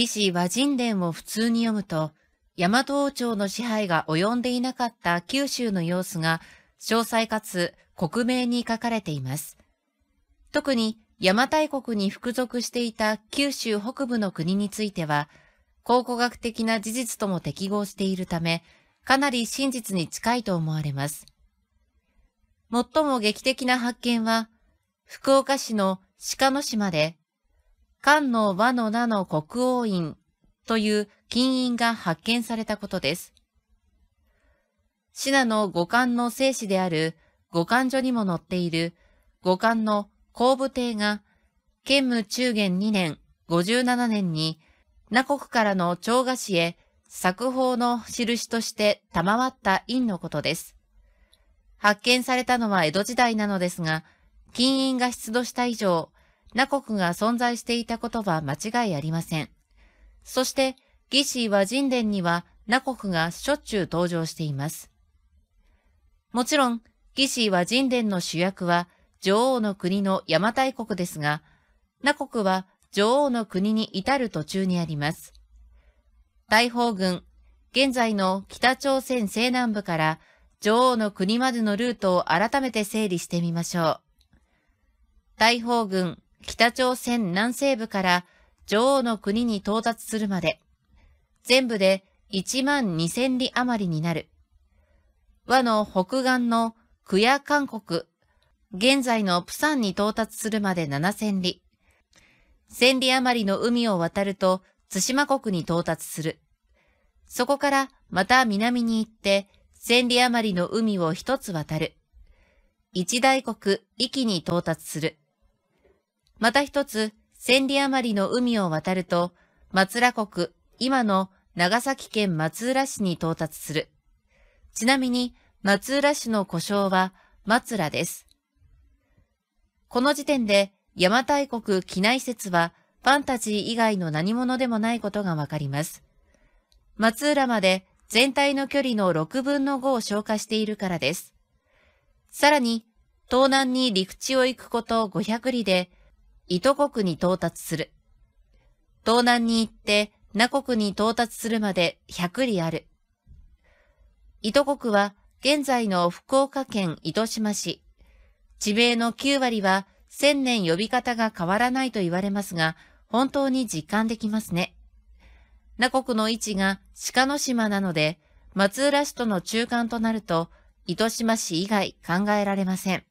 魏志和人伝を普通に読むと、大和王朝の支配が及んでいなかった九州の様子が詳細かつ国名に書かれています。特に邪馬台国に服属していた九州北部の国については、考古学的な事実とも適合しているため、かなり真実に近いと思われます。最も劇的な発見は、福岡市の鹿野島で漢の和の名の国王院という金印が発見されたことです。シナの五冠の聖史である五冠所にも載っている五冠の後部帝が、兼務中元2年57年に、那国からの長賀市へ作法の印として賜った印のことです。発見されたのは江戸時代なのですが、金印が出土した以上、な国が存在していたことは間違いありません。そして、義士は神殿にはな国がしょっちゅう登場しています。もちろん、義士は神殿の主役は女王の国の邪馬台国ですが、な国は女王の国に至る途中にあります。大砲軍、現在の北朝鮮西南部から女王の国までのルートを改めて整理してみましょう。大砲軍、北朝鮮南西部から女王の国に到達するまで、全部で1万2000里余りになる。和の北岸のクヤ韓国、現在のプサンに到達するまで7000里。1000里余りの海を渡ると対馬国に到達する。そこからまた南に行って、千里余りの海を一つ渡る。一大国、域に到達する。また一つ、千里余りの海を渡ると、松浦国、今の長崎県松浦市に到達する。ちなみに、松浦市の故障は松浦です。この時点で、邪馬台国機内説は、ファンタジー以外の何者でもないことがわかります。松浦まで全体の距離の6分の5を消化しているからです。さらに、東南に陸地を行くこと500里で、伊都国に到達する。東南に行って那国に到達するまで100里ある。伊都国は現在の福岡県糸島市。地名の9割は千年呼び方が変わらないと言われますが、本当に実感できますね。那国の位置が鹿の島なので、松浦市との中間となると、糸島市以外考えられません。